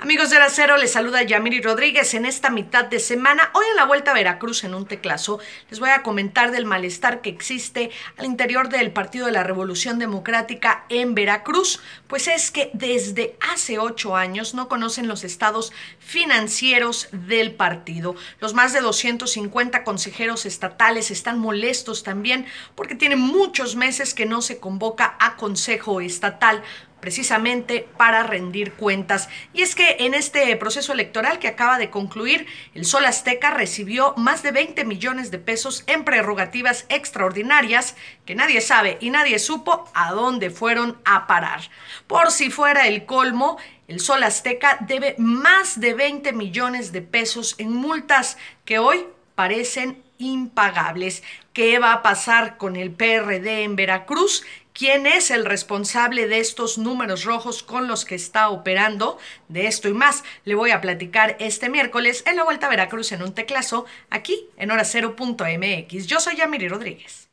Amigos del Acero, les saluda Yamiri Rodríguez en esta mitad de semana. Hoy en la Vuelta a Veracruz en un teclazo les voy a comentar del malestar que existe al interior del Partido de la Revolución Democrática en Veracruz, pues es que desde hace ocho años no conocen los estados financieros del partido. Los más de 250 consejeros estatales están molestos también porque tienen muchos meses que no se convoca a Consejo Estatal precisamente para rendir cuentas. Y es que en este proceso electoral que acaba de concluir, el Sol Azteca recibió más de 20 millones de pesos en prerrogativas extraordinarias que nadie sabe y nadie supo a dónde fueron a parar. Por si fuera el colmo, el Sol Azteca debe más de 20 millones de pesos en multas que hoy parecen impagables. ¿Qué va a pasar con el PRD en Veracruz? ¿Quién es el responsable de estos números rojos con los que está operando? De esto y más le voy a platicar este miércoles en la Vuelta a Veracruz en un teclazo, aquí en horacero.mx. Yo soy Yamiri Rodríguez.